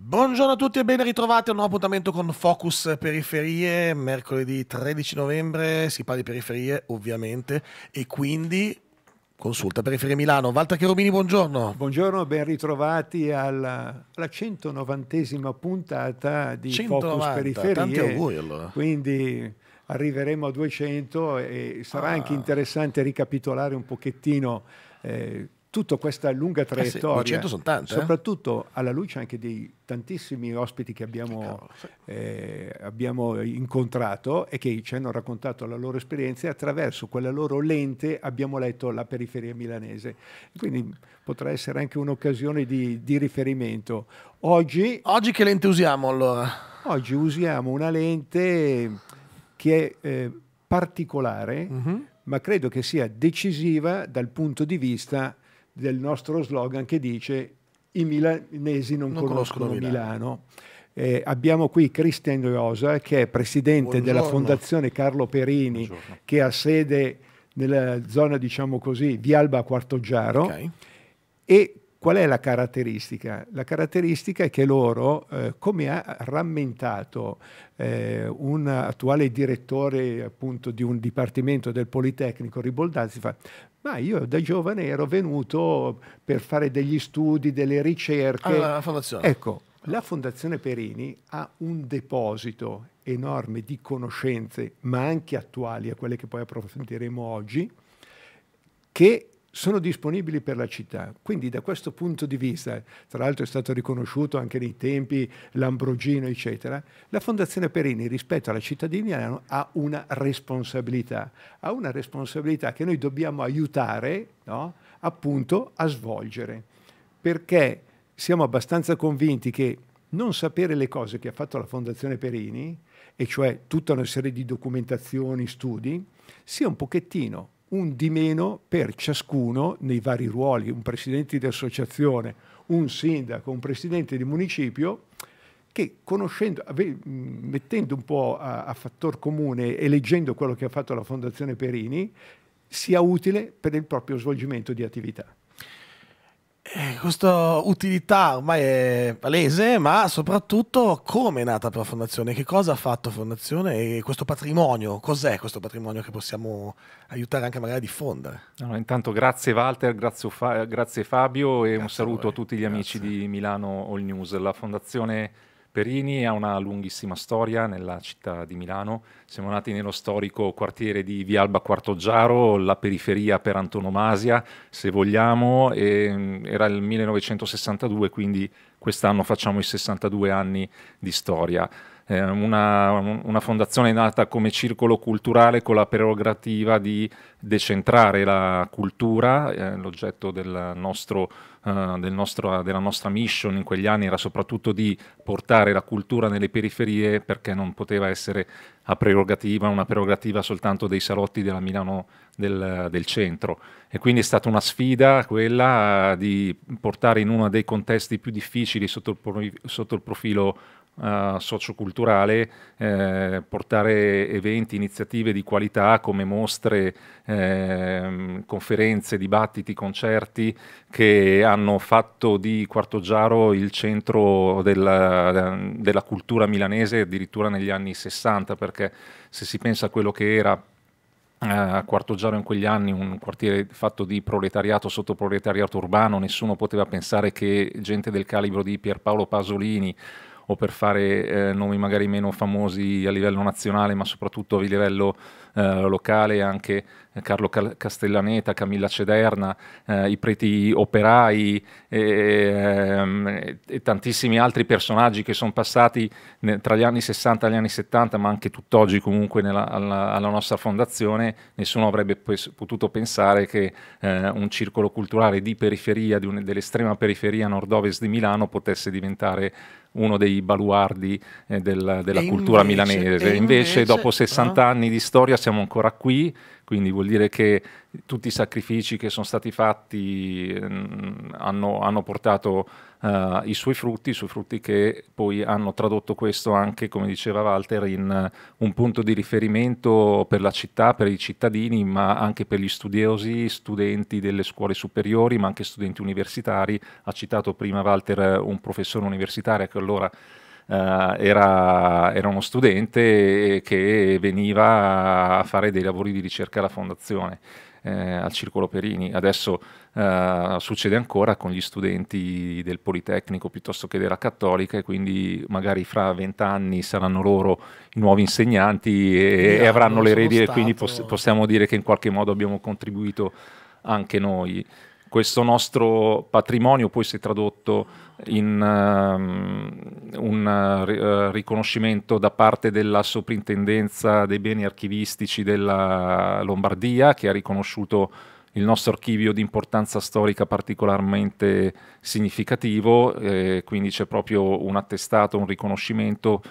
Buongiorno a tutti e ben ritrovati a un nuovo appuntamento con Focus Periferie, mercoledì 13 novembre, si parla di periferie ovviamente e quindi consulta Periferie Milano. Walter Cheromini, buongiorno. Buongiorno, ben ritrovati alla, alla 190esima puntata di 190, Focus Periferie. Tanti auguri allora. Quindi arriveremo a 200 e sarà ah. anche interessante ricapitolare un pochettino eh, tutta questa lunga traiettoria, eh sì, tante, eh. soprattutto eh? alla luce anche dei tantissimi ospiti che abbiamo, eh, abbiamo, incontrato e che ci hanno raccontato la loro esperienza e attraverso quella loro lente abbiamo letto la periferia milanese. Quindi potrà essere anche un'occasione di, di riferimento. Oggi, Oggi che lente usiamo allora? Oggi usiamo una lente che è eh, particolare, mm -hmm. ma credo che sia decisiva dal punto di vista del nostro slogan che dice i milanesi non, non conoscono, conoscono, Milano. Milano. Eh, abbiamo qui Cristian Rosa che è presidente Buongiorno. della Fondazione Carlo Perini Buongiorno. che ha sede nella zona, diciamo così, di Alba Quartoggiaro. Okay. E qual è la caratteristica? La caratteristica è che loro, eh, come ha rammentato eh, un attuale direttore appunto di un dipartimento del Politecnico Riboldazzi, fa, ma io da giovane ero venuto per fare degli studi, delle ricerche. Alla fondazione. Ecco, la Fondazione Perini ha un deposito enorme di conoscenze, ma anche attuali, a quelle che poi approfondiremo oggi, che sono disponibili per la città. Quindi da questo punto di vista, tra l'altro è stato riconosciuto anche nei tempi Lambrogino, eccetera, la Fondazione Perini rispetto alla cittadinanza ha una responsabilità, ha una responsabilità che noi dobbiamo aiutare no, appunto a svolgere, perché siamo abbastanza convinti che non sapere le cose che ha fatto la Fondazione Perini, e cioè tutta una serie di documentazioni, studi, sia un pochettino un di meno per ciascuno nei vari ruoli, un presidente di associazione, un sindaco, un presidente di municipio, che conoscendo, mettendo un po' a, a fattor comune e leggendo quello che ha fatto la Fondazione Perini, sia utile per il proprio svolgimento di attività. Eh, questa utilità ormai è palese, ma soprattutto come è nata la Fondazione, che cosa ha fatto Fondazione e questo patrimonio, cos'è questo patrimonio che possiamo aiutare anche magari a diffondere? Allora, intanto grazie Walter, grazie, Fa grazie Fabio e grazie un saluto a, a tutti gli amici di Milano All News. La Fondazione Gasperini ha una lunghissima storia nella città di Milano. Siamo nati nello storico quartiere di Vialba Quartoggiaro, la periferia per antonomasia, se vogliamo, mm, era il 1962, quindi quest'anno facciamo i 62 anni di storia eh, una, una, fondazione nata come circolo culturale con la prerogativa di decentrare la cultura, eh, l'oggetto del nostro eh, del nostro, della nostra mission in quegli anni era soprattutto di portare la cultura nelle periferie perché non poteva essere a prerogativa, una prerogativa soltanto dei salotti della Milano del, del centro. E quindi è stata una sfida quella di portare in uno dei contesti più difficili sotto il, sotto il profilo uh, socioculturale, eh, portare eventi, iniziative di qualità come mostre, eh, conferenze, dibattiti, concerti che hanno fatto di Quarto Giaro il centro della, della cultura milanese addirittura negli anni 60, perché se si pensa a quello che era a uh, eh, Quartogiaro in quegli anni, un quartiere fatto di proletariato sotto proletariato urbano, nessuno poteva pensare che gente del calibro di Pierpaolo Pasolini o per fare eh, nomi magari meno famosi a livello nazionale, ma soprattutto a livello eh, locale, anche Carlo Cal Castellaneta, Camilla Cederna, eh, i preti operai e, ehm, e, tantissimi altri personaggi che sono passati tra gli anni 60 e gli anni 70, ma anche tutt'oggi comunque nella, alla, alla, nostra fondazione, nessuno avrebbe potuto pensare che eh, un circolo culturale di periferia, di dell'estrema periferia nord-ovest di Milano potesse diventare uno dei baluardi eh, della, della cultura invece, milanese. Invece, invece, dopo 60 ah. Eh? anni di storia siamo ancora qui quindi vuol dire che tutti i sacrifici che sono stati fatti mm, hanno, hanno, portato uh, i suoi frutti, i suoi frutti che poi hanno tradotto questo anche, come diceva Walter, in un punto di riferimento per la città, per i cittadini, ma anche per gli studiosi, studenti delle scuole superiori, ma anche studenti universitari. Ha citato prima Walter eh, un professore universitario che allora eh, era, era, uno studente che veniva a fare dei lavori di ricerca alla fondazione. Eh, al Circolo Perini. Adesso eh, succede ancora con gli studenti del Politecnico piuttosto che della Cattolica e quindi magari fra vent'anni saranno loro i nuovi insegnanti e, e avranno le e quindi poss possiamo dire che in qualche modo abbiamo contribuito anche noi questo nostro patrimonio poi si è tradotto in um, un uh, riconoscimento da parte della soprintendenza dei beni archivistici della Lombardia che ha riconosciuto il nostro archivio di importanza storica particolarmente significativo, eh, quindi c'è proprio un attestato, un riconoscimento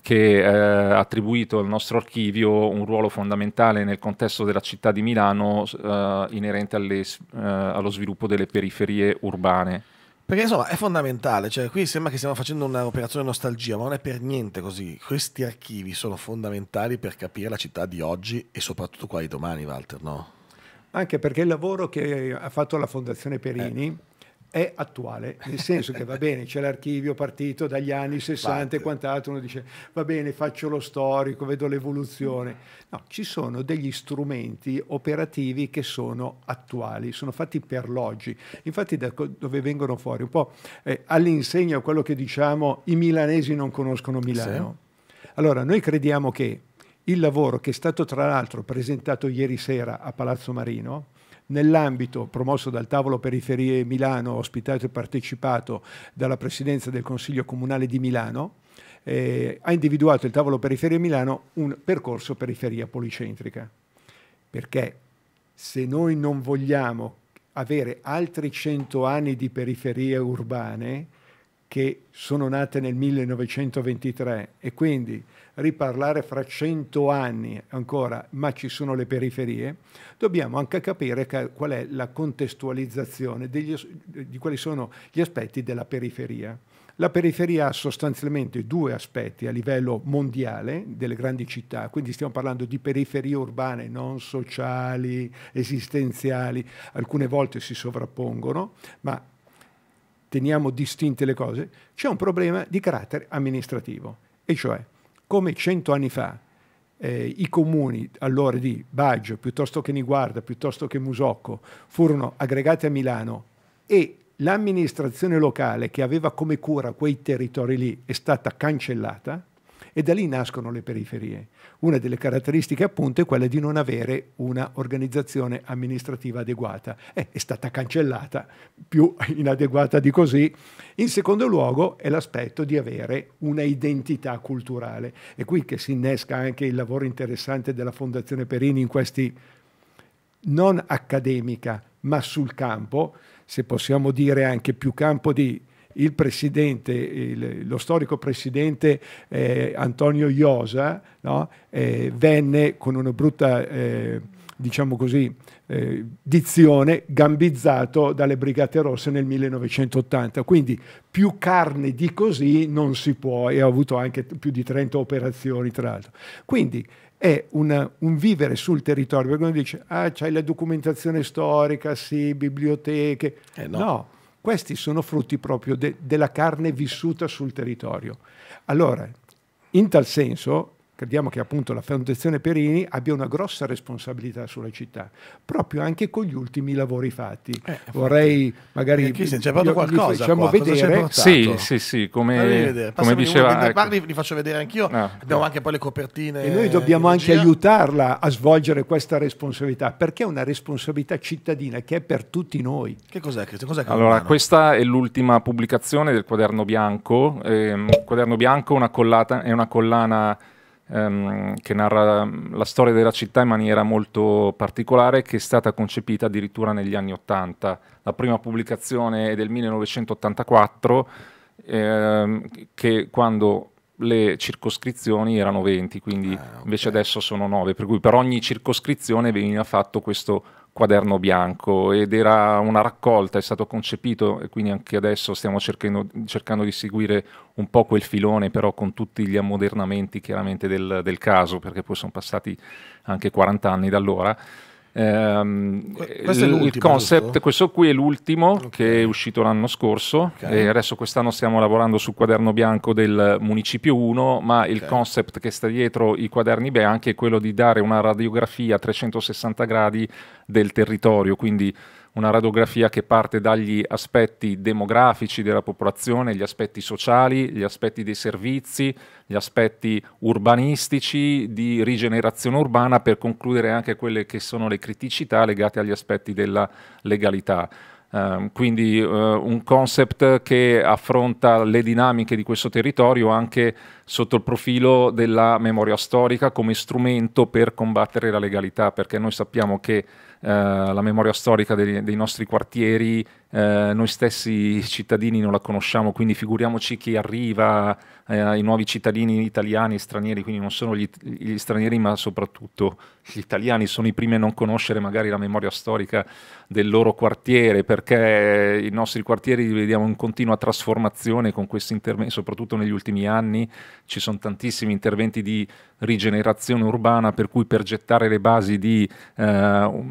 che eh, ha attribuito al nostro archivio un ruolo fondamentale nel contesto della città di Milano eh, inerente alle, eh, allo sviluppo delle periferie urbane. Perché insomma è fondamentale, cioè qui sembra che stiamo facendo un'operazione nostalgia, ma non è per niente così. Questi archivi sono fondamentali per capire la città di oggi e soprattutto quella di domani, Walter, no? Anche perché il lavoro che ha fatto la Fondazione Perini eh è attuale, nel senso che va bene, c'è l'archivio partito dagli anni 60 e quant'altro, uno dice va bene, faccio lo storico, vedo l'evoluzione. No, ci sono degli strumenti operativi che sono attuali, sono fatti per l'oggi. Infatti da dove vengono fuori un po' eh, all'insegna quello che diciamo i milanesi non conoscono Milano. Sì. Allora, noi crediamo che il lavoro che è stato tra l'altro presentato ieri sera a Palazzo Marino, nell'ambito promosso dal tavolo periferie Milano, ospitato e partecipato dalla Presidenza del Consiglio Comunale di Milano, eh, ha individuato il tavolo periferie Milano un percorso periferia policentrica. Perché se noi non vogliamo avere altri 100 anni di periferie urbane, che sono nate nel 1923 e quindi riparlare fra 100 anni ancora, ma ci sono le periferie, dobbiamo anche capire qual è la contestualizzazione degli, di quali sono gli aspetti della periferia. La periferia ha sostanzialmente due aspetti a livello mondiale delle grandi città, quindi stiamo parlando di periferie urbane non sociali, esistenziali, alcune volte si sovrappongono, ma teniamo distinte le cose, c'è un problema di carattere amministrativo, e cioè come cento anni fa eh, i comuni allora di Baggio, piuttosto che Niguarda, piuttosto che Musocco, furono aggregati a Milano e l'amministrazione locale che aveva come cura quei territori lì è stata cancellata, e da lì nascono le periferie. Una delle caratteristiche appunto è quella di non avere una organizzazione amministrativa adeguata. Eh, è stata cancellata, più inadeguata di così. In secondo luogo è l'aspetto di avere una identità culturale. È qui che si innesca anche il lavoro interessante della Fondazione Perini in questi non accademica, ma sul campo, se possiamo dire anche più campo di il presidente, il, lo storico presidente eh, Antonio Iosa no? eh, venne con una brutta, eh, diciamo così, eh, dizione gambizzato dalle Brigate Rosse nel 1980. Quindi più carne di così non si può e ha avuto anche più di 30 operazioni tra l'altro. Quindi è una, un vivere sul territorio, perché uno dice, ah, c'hai la documentazione storica, sì, biblioteche. Eh, no. no questi sono frutti proprio de della carne vissuta sul territorio. Allora, in tal senso, crediamo che appunto la Fondazione Perini abbia una grossa responsabilità sulla città, proprio anche con gli ultimi lavori fatti. Eh, Vorrei magari... Qui eh, c'è fatto qualcosa, facciamo qua, vedere. Sì, sì, sì, come, come diceva... Ecco. Parli, li faccio vedere anch'io, no. Ah. abbiamo anche poi le copertine. E noi dobbiamo anche aiutarla a svolgere questa responsabilità, perché è una responsabilità cittadina che è per tutti noi. Che cos'è? Che cos'è che allora, umano? questa è l'ultima pubblicazione del quaderno bianco. Eh, quaderno bianco una collata, è una collana ehm, che narra mm, la storia della città in maniera molto particolare, che è stata concepita addirittura negli anni Ottanta. La prima pubblicazione è del 1984, ehm, che quando le circoscrizioni erano 20, quindi ah, okay. invece adesso sono 9, per cui per ogni circoscrizione veniva fatto questo quaderno bianco ed era una raccolta, è stato concepito e quindi anche adesso stiamo cercando, cercando di seguire un po' quel filone però con tutti gli ammodernamenti chiaramente del, del caso perché poi sono passati anche 40 anni da allora Um, questo il concept, questo qui è l'ultimo okay. che è uscito l'anno scorso okay. e adesso quest'anno stiamo lavorando sul quaderno bianco del Municipio 1, ma okay. il concept che sta dietro i quaderni bianchi è quello di dare una radiografia a 360 gradi del territorio, quindi una radiografia che parte dagli aspetti demografici della popolazione, gli aspetti sociali, gli aspetti dei servizi, gli aspetti urbanistici, di rigenerazione urbana, per concludere anche quelle che sono le criticità legate agli aspetti della legalità. Um, quindi uh, un concept che affronta le dinamiche di questo territorio anche sotto il profilo della memoria storica come strumento per combattere la legalità, perché noi sappiamo che eh, la memoria storica dei, dei nostri quartieri, eh, noi stessi cittadini non la conosciamo, quindi figuriamoci chi arriva eh, i nuovi cittadini italiani e stranieri, quindi non sono gli, gli, stranieri ma soprattutto gli italiani sono i primi a non conoscere magari la memoria storica del loro quartiere perché i nostri quartieri li vediamo in continua trasformazione con questi interventi, soprattutto negli ultimi anni ci sono tantissimi interventi di rigenerazione urbana per cui per gettare le basi di eh,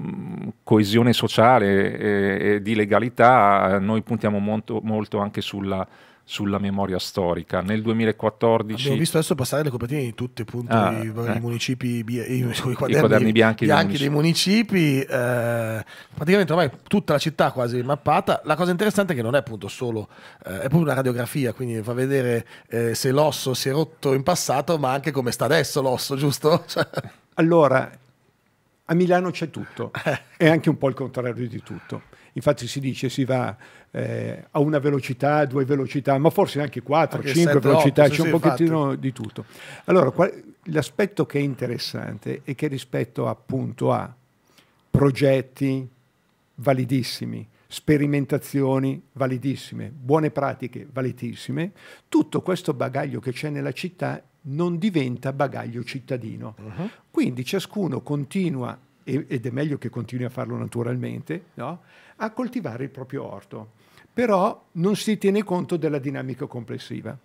coesione sociale e, e di legalità noi puntiamo molto, molto anche sulla sulla memoria storica. Nel 2014 abbiamo visto adesso passare le copertine di tutti appunto, ah, i, eh. i, ecco. municipi, i, i, quaderni, quaderni bianchi, bianchi, dei municipi, dei municipi eh, praticamente ormai tutta la città quasi mappata. La cosa interessante è che non è appunto solo eh, è proprio una radiografia, quindi fa vedere eh, se l'osso si è rotto in passato, ma anche come sta adesso l'osso, giusto? Cioè allora, a Milano c'è tutto, eh. è anche un po' il contrario di tutto infatti si dice si va eh, a una velocità, a due velocità, ma forse anche quattro, anche cinque 7, velocità, c'è un pochettino fatto. di tutto. Allora, l'aspetto che è interessante è che rispetto appunto a progetti validissimi, sperimentazioni validissime, buone pratiche validissime, tutto questo bagaglio che c'è nella città non diventa bagaglio cittadino. Uh -huh. Quindi ciascuno continua, ed è meglio che continui a farlo naturalmente, no? a coltivare il proprio orto, però non si tiene conto della dinamica complessiva.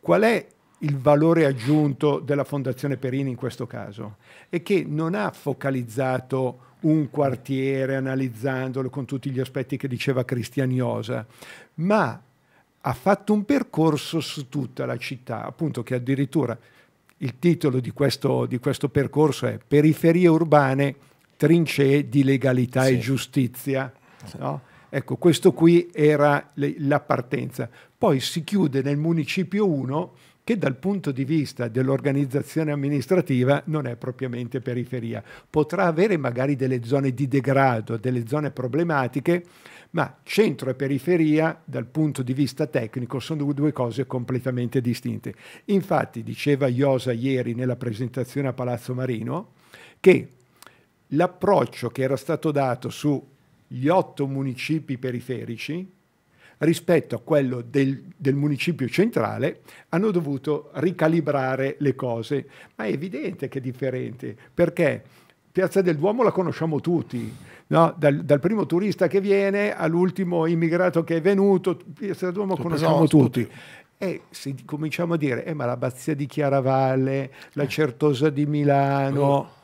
Qual è il valore aggiunto della Fondazione Perini in questo caso? È che non ha focalizzato un quartiere analizzandolo con tutti gli aspetti che diceva Cristianiosa, ma ha fatto un percorso su tutta la città, appunto che addirittura il titolo di questo, di questo percorso è Periferie urbane, trincee di legalità sì. e giustizia No? Ecco, questo qui era le, la partenza. Poi si chiude nel municipio 1 che dal punto di vista dell'organizzazione amministrativa non è propriamente periferia. Potrà avere magari delle zone di degrado, delle zone problematiche, ma centro e periferia dal punto di vista tecnico sono due cose completamente distinte. Infatti diceva Iosa ieri nella presentazione a Palazzo Marino che l'approccio che era stato dato su gli otto municipi periferici rispetto a quello del, del, municipio centrale hanno dovuto ricalibrare le cose. Ma è evidente che è differente, perché Piazza del Duomo la conosciamo tutti, no? dal, dal, primo turista che viene all'ultimo immigrato che è venuto, Piazza del Duomo la conosciamo tutti. tutti. E eh, se cominciamo a dire, eh, ma l'abbazia di Chiaravalle, la Certosa di Milano... Oh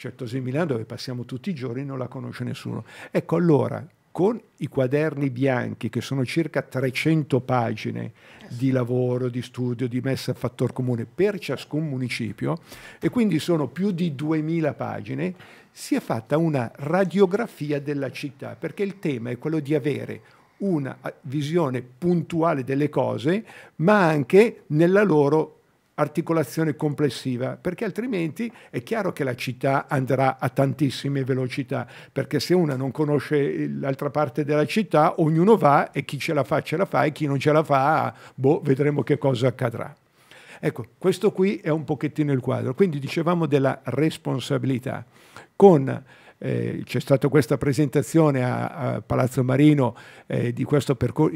certo Milano dove passiamo tutti i giorni non la conosce nessuno. Ecco allora, con i quaderni bianchi che sono circa 300 pagine eh di lavoro, di studio, di messa a fattor comune per ciascun municipio e quindi sono più di 2000 pagine, si è fatta una radiografia della città perché il tema è quello di avere una eh, visione puntuale delle cose ma anche nella loro articolazione complessiva, perché altrimenti è chiaro che la città andrà a tantissime velocità, perché se una non conosce eh, l'altra parte della città, ognuno va e chi ce la fa ce la fa e chi non ce la fa, boh, vedremo che cosa accadrà. Ecco, questo qui è un pochettino il quadro. Quindi dicevamo della responsabilità. Con eh, c'è stata questa presentazione a, a Palazzo Marino eh,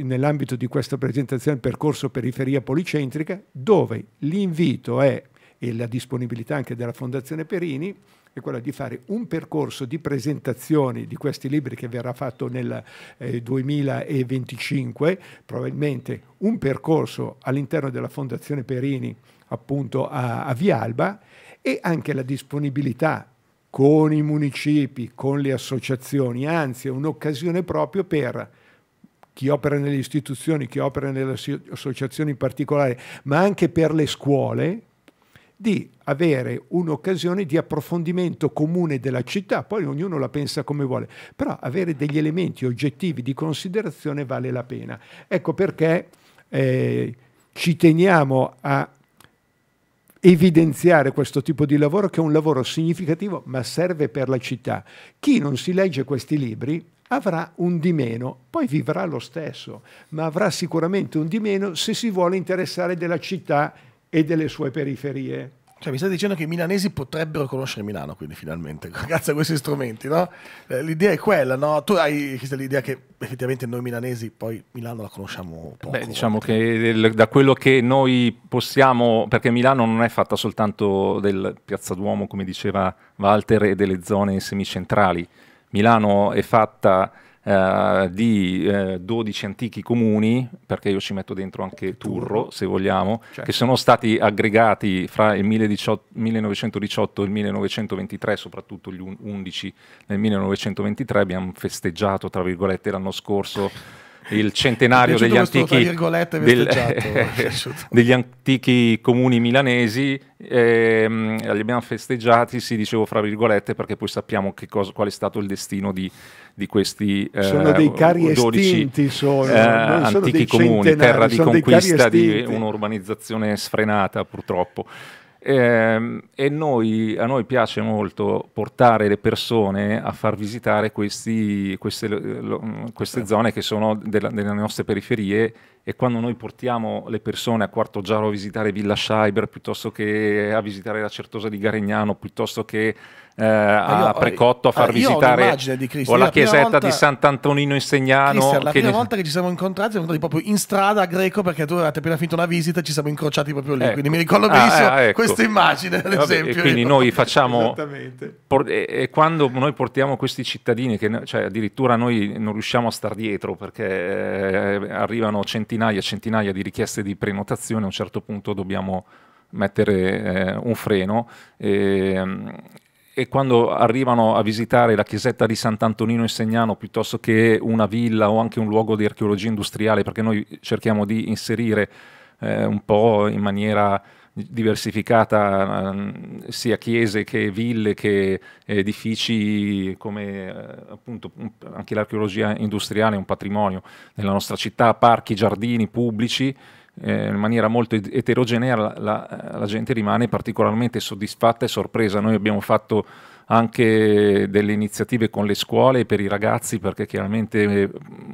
nell'ambito di questa presentazione percorso periferia policentrica dove l'invito è e la disponibilità anche della Fondazione Perini è quella di fare un percorso di presentazioni di questi libri che verrà fatto nel eh, 2025, probabilmente un percorso all'interno della Fondazione Perini appunto a, a Vialba e anche la disponibilità con i municipi, con le associazioni, anzi è un'occasione proprio per chi opera nelle istituzioni, chi opera nelle associazioni in particolare, ma anche per le scuole, di avere un'occasione di approfondimento comune della città, poi ognuno la pensa come vuole, però avere degli elementi oggettivi di considerazione vale la pena. Ecco perché eh, ci teniamo a evidenziare questo tipo di lavoro che è un lavoro significativo ma serve per la città. Chi non si legge questi libri avrà un di meno, poi vivrà lo stesso, ma avrà sicuramente un di meno se si vuole interessare della città e delle sue periferie. Cioè, mi stai dicendo che i milanesi potrebbero conoscere Milano, quindi finalmente, grazie a questi strumenti, no? Eh, l'idea è quella, no? Tu hai l'idea che effettivamente noi milanesi poi Milano la conosciamo poco. Beh, diciamo che da quello che noi possiamo, perché Milano non è fatta soltanto del Piazza Duomo, come diceva Walter, e delle zone semicentrali. Milano è fatta eh, di eh, 12 antichi comuni, perché io ci metto dentro anche Turro, se vogliamo, certo. che sono stati aggregati fra il 18, 1918 e il 1923, soprattutto gli 11 nel 1923, abbiamo festeggiato, tra virgolette, l'anno scorso il centenario degli antichi, del, degli antichi, comuni milanesi, ehm, li abbiamo festeggiati, sì, dicevo fra virgolette, perché poi sappiamo cosa, qual è stato il destino di, di questi eh, sono dei cari 12 estinti, sono, eh, antichi comuni, terra di conquista di un'urbanizzazione sfrenata purtroppo. Eh, e noi, a noi piace molto portare le persone a far visitare questi, queste, lo, queste, zone che sono della, delle nostre periferie e quando noi portiamo le persone a Quarto Giaro a visitare Villa Scheiber piuttosto che a visitare la Certosa di Garegnano piuttosto che eh, a io, Precotto a far ah, visitare Cristo, o la, la chiesetta volta, di Sant'Antonino in Segnano Christian, la prima ne... volta che ci siamo incontrati siamo andati proprio in strada a Greco perché tu avevate appena finito una visita e ci siamo incrociati proprio lì ecco. quindi mi ricordo ah, benissimo ah, ecco. questa immagine ad Vabbè, esempio quindi ecco. noi facciamo por- e, e, quando noi portiamo questi cittadini che cioè, addirittura noi non riusciamo a star dietro perché eh, arrivano centinaia centinaia e centinaia di richieste di prenotazione, a un certo punto dobbiamo mettere eh, un freno. E, ehm, e quando arrivano a visitare la chiesetta di Sant'Antonino in Segnano piuttosto che una villa o anche un luogo di archeologia industriale, perché noi cerchiamo di inserire eh, un po' in maniera diversificata eh, sia chiese che ville che eh, edifici come eh, appunto anche l'archeologia industriale è un patrimonio nella nostra città, parchi, giardini pubblici in maniera molto eterogenea la, la, la gente rimane particolarmente soddisfatta e sorpresa. Noi abbiamo fatto anche delle iniziative con le scuole per i ragazzi perché chiaramente eh,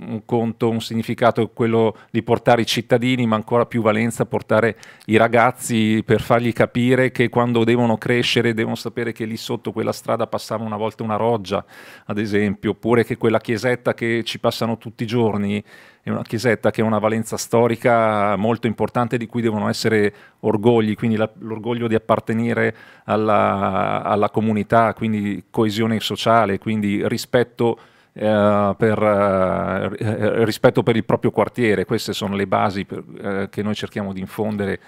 un conto, un significato è quello di portare i cittadini ma ancora più valenza portare i ragazzi per fargli capire che quando devono crescere devono sapere che lì sotto quella strada passava una volta una roggia ad esempio oppure che quella chiesetta che ci passano tutti i giorni è una chiesetta che ha una valenza storica molto importante di cui devono essere orgogli, quindi l'orgoglio di appartenere alla, alla, comunità, quindi coesione sociale, quindi rispetto, eh, per, eh, rispetto, per, il proprio quartiere. Queste sono le basi per, eh, che noi cerchiamo di infondere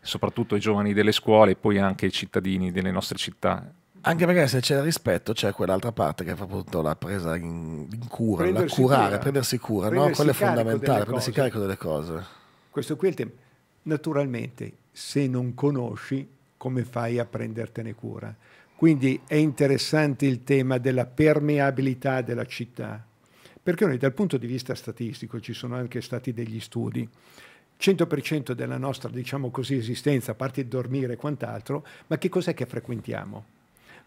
soprattutto ai giovani delle scuole e poi anche ai cittadini delle nostre città. Anche perché se c'è il rispetto c'è quell'altra parte che è proprio la presa in, in cura, prendersi curare, cura, prendersi cura, prendersi no? quello è fondamentale, prendersi carico delle cose. Questo qui è il tema. Naturalmente, se non conosci, come fai a prendertene cura? Quindi è interessante il tema della permeabilità della città, perché noi dal punto di vista statistico ci sono anche stati degli studi. 100% della nostra, diciamo così, esistenza, a parte il dormire e quant'altro, ma che cos'è che frequentiamo?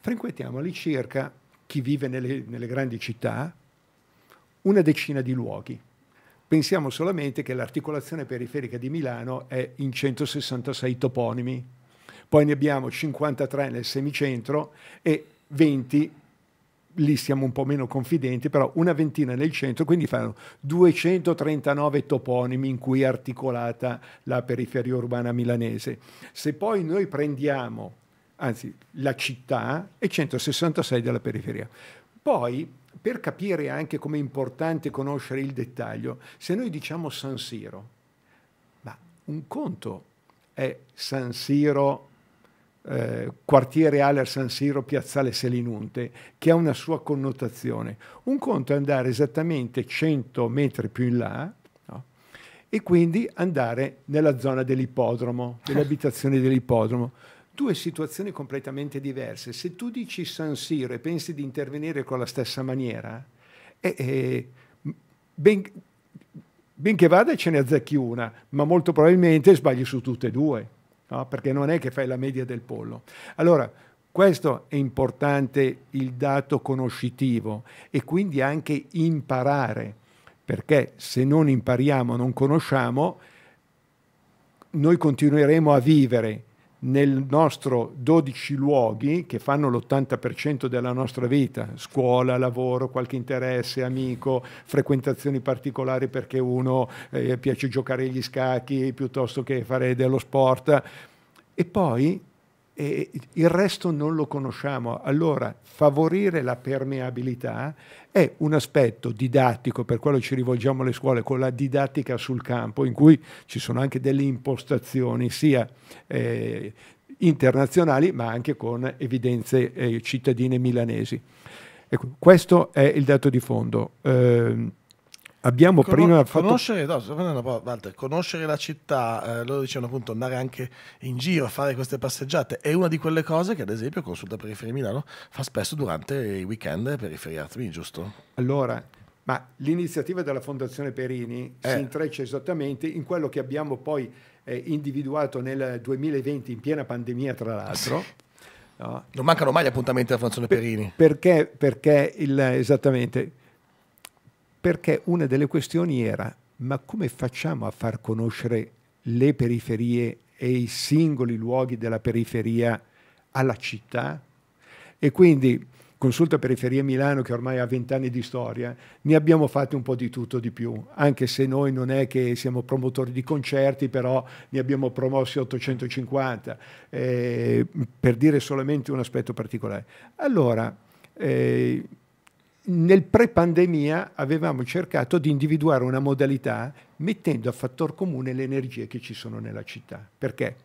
frequentiamo all'incirca, chi vive nelle, nelle grandi città, una decina di luoghi. Pensiamo solamente che l'articolazione periferica di Milano è in 166 toponimi, poi ne abbiamo 53 nel semicentro e 20 lì siamo un po' meno confidenti, però una ventina nel centro, quindi fanno 239 toponimi in cui è articolata la periferia urbana milanese. Se poi noi prendiamo anzi la città e 166 della periferia. Poi, per capire anche com'è importante conoscere il dettaglio, se noi diciamo San Siro, ma un conto è San Siro, eh, quartiere Aler San Siro, piazzale Selinunte, che ha una sua connotazione. Un conto è andare esattamente 100 metri più in là, e quindi andare nella zona dell'ippodromo, delle abitazioni dell'ippodromo due situazioni completamente diverse. Se tu dici San Siro e pensi di intervenire con la stessa maniera, eh, eh, ben, ben, che vada ce ne azzecchi una, ma molto probabilmente sbagli su tutte e due, no? perché non è che fai la media del pollo. Allora, questo è importante il dato conoscitivo e quindi anche imparare, perché se non impariamo, non conosciamo, noi continueremo a vivere nel nostro 12 luoghi che fanno l'80% della nostra vita, scuola, lavoro, qualche interesse, amico, frequentazioni particolari perché uno eh, piace giocare agli scacchi piuttosto che fare dello sport. E poi e il resto non lo conosciamo. Allora, favorire la permeabilità è un aspetto didattico, per quello ci rivolgiamo alle scuole con la didattica sul campo, in cui ci sono anche delle impostazioni sia eh, internazionali ma anche con evidenze eh, cittadine milanesi. Ecco, questo è il dato di fondo. Eh, Abbiamo Con, prima conoscere, fatto... no, Walter, conoscere, la città, eh, loro dicevano appunto andare anche in giro a fare queste passeggiate, è una di quelle cose che ad esempio Consulta Periferia Milano fa spesso durante i weekend Periferia Artmi, giusto? Allora, ma l'iniziativa della Fondazione Perini eh. si intreccia esattamente in quello che abbiamo poi eh, individuato nel 2020 in piena pandemia tra l'altro. Ah, no? Non mancano mai gli appuntamenti della Fondazione per, Perini. Perché, perché il, esattamente perché una delle questioni era ma come facciamo a far conoscere le periferie e i singoli luoghi della periferia alla città? E quindi Consulta Periferia Milano, che ormai ha vent'anni di storia, ne abbiamo fatto un po' di tutto di più, anche se noi non è che siamo promotori di concerti, però ne abbiamo promossi 850, eh, per dire solamente un aspetto particolare. Allora, eh, nel pre-pandemia avevamo cercato di individuare una modalità mettendo a fattor comune le energie che ci sono nella città. Perché?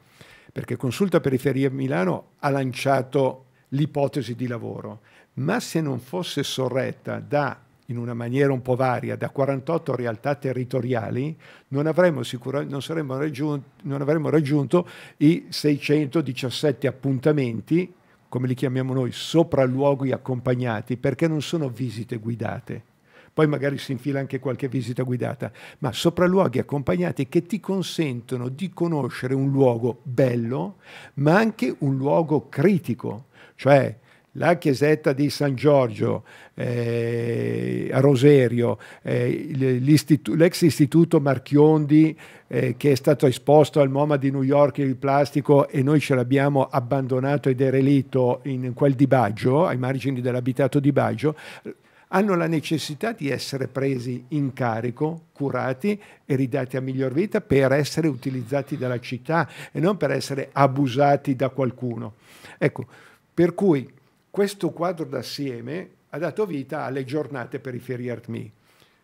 Perché Consulta Periferia Milano ha lanciato l'ipotesi di lavoro, ma se non fosse sorretta da in una maniera un po' varia, da 48 realtà territoriali, non avremmo, sicura, non raggiunto, non avremmo raggiunto i 617 appuntamenti come li chiamiamo noi, sopralluoghi accompagnati, perché non sono visite guidate. Poi magari si infila anche qualche visita guidata, ma sopralluoghi accompagnati che ti consentono di conoscere un luogo bello, ma anche un luogo critico, cioè la chiesetta di San Giorgio eh, a Roserio, eh, l'ex istituto Marchiondi eh, che è stato esposto al MoMA di New York il plastico e noi ce l'abbiamo abbandonato e derelito in quel di Baggio, ai margini dell'abitato di Baggio, hanno la necessità di essere presi in carico, curati e ridati a miglior vita per essere utilizzati dalla città e non per essere abusati da qualcuno. Ecco, per cui questo quadro d'assieme ha dato vita alle giornate periferie Art Me.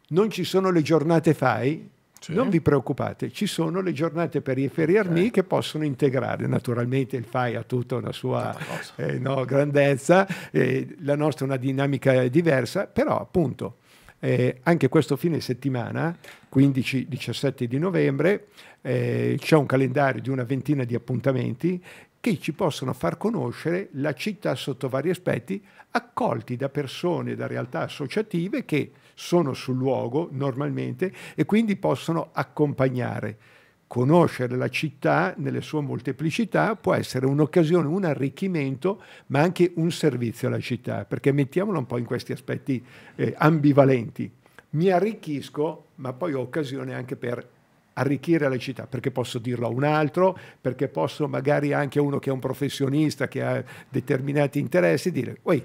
Non ci sono le giornate FAI, sì. Non vi preoccupate, ci sono le giornate periferie Armi eh. che possono integrare. Naturalmente il FAI ha tutta una sua eh, no, grandezza, eh, la nostra è una dinamica diversa, però appunto eh, anche questo fine settimana, 15-17 di novembre, eh, c'è un calendario di una ventina di appuntamenti che ci possono far conoscere la città sotto vari aspetti, accolti da persone, da realtà associative che sono sul luogo normalmente e quindi possono accompagnare. Conoscere la città nelle sue molteplicità può essere un'occasione, un arricchimento, ma anche un servizio alla città, perché mettiamola un po' in questi aspetti eh, ambivalenti. Mi arricchisco, ma poi ho occasione anche per arricchire la città, perché posso dirlo a un altro, perché posso magari anche a uno che è un professionista, che ha determinati interessi, dire, oi,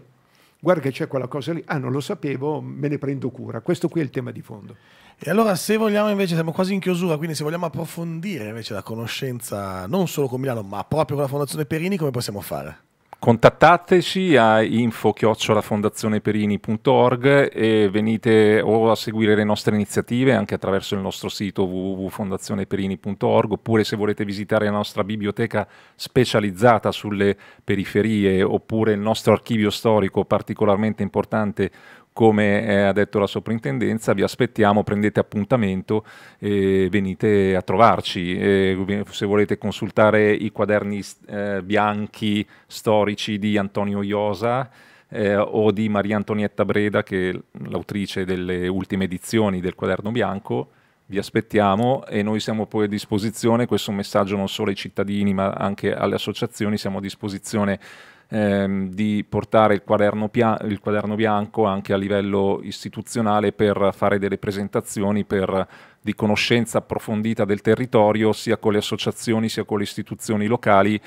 guarda che c'è quella cosa lì, ah non lo sapevo, me ne prendo cura. Questo qui è il tema di fondo. E allora se vogliamo invece, siamo quasi in chiusura, quindi se vogliamo approfondire invece la conoscenza non solo con Milano, ma proprio con la Fondazione Perini, come possiamo fare? Contattateci a info-fondazioneperini.org e venite o a seguire le nostre iniziative anche attraverso il nostro sito www.fondazioneperini.org oppure se volete visitare la nostra biblioteca specializzata sulle periferie oppure il nostro archivio storico particolarmente importante come eh, ha detto la soprintendenza, vi aspettiamo, prendete appuntamento e venite a trovarci. E, se volete consultare i quaderni eh, bianchi storici di Antonio Iosa eh, o di Maria Antonietta Breda, che è l'autrice delle ultime edizioni del quaderno bianco, vi aspettiamo e noi siamo poi a disposizione, questo è un messaggio non solo ai cittadini ma anche alle associazioni, siamo a disposizione ehm, di portare il quaderno, il quaderno, bianco anche a livello istituzionale per fare delle presentazioni per, di conoscenza approfondita del territorio sia con le associazioni sia con le istituzioni locali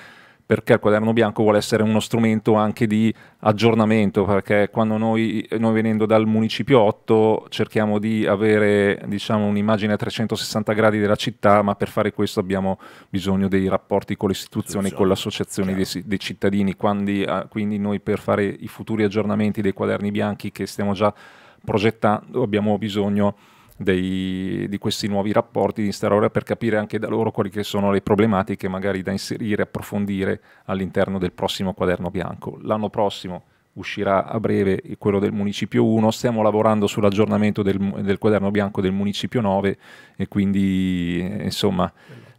perché il quaderno bianco vuole essere uno strumento anche di aggiornamento, perché quando noi, noi venendo dal Municipio 8 cerchiamo di avere diciamo, un'immagine a 360 gradi della città, ma per fare questo abbiamo bisogno dei rapporti con le istituzioni, con l'associazione dei, dei, cittadini, quindi, eh, quindi noi per fare i futuri aggiornamenti dei quaderni bianchi che stiamo già progettando abbiamo bisogno dei, di questi nuovi rapporti di Starora per capire anche da loro quali sono le problematiche magari da inserire, approfondire all'interno del prossimo quaderno bianco. L'anno prossimo uscirà a breve quello del Municipio 1, stiamo lavorando sull'aggiornamento del, del quaderno bianco del Municipio 9 e quindi insomma...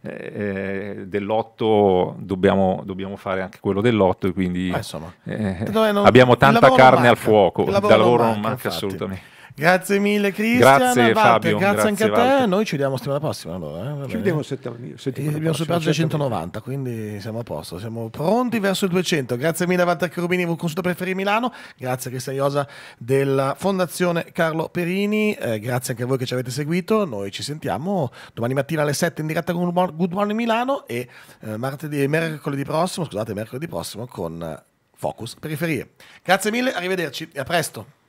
Eh, dell'8 dobbiamo, dobbiamo, fare anche quello dell'8 e quindi ah, eh, eh, non, abbiamo tanta carne manca, al fuoco, il lavoro, il lavoro non manca, non manca assolutamente. Grazie mille, Cristian. Grazie, Fabio. Grazie, grazie anche Walter. a te. Noi ci vediamo settimana prossima. Allora, eh? Ci vediamo settimana, settimana eh, Abbiamo superato i 190, quindi siamo a posto. Siamo pronti verso il 200. Grazie mille, Walter Cherubini, consulto per Ferri Milano. Grazie, Cristian Iosa della Fondazione Carlo Perini. Eh, grazie anche a voi che ci avete seguito. Noi ci sentiamo domani mattina alle 7 in diretta con Good Morning Milano e eh, martedì, mercoledì prossimo, scusate, mercoledì prossimo con eh, Focus Periferie. Grazie mille, arrivederci e a presto.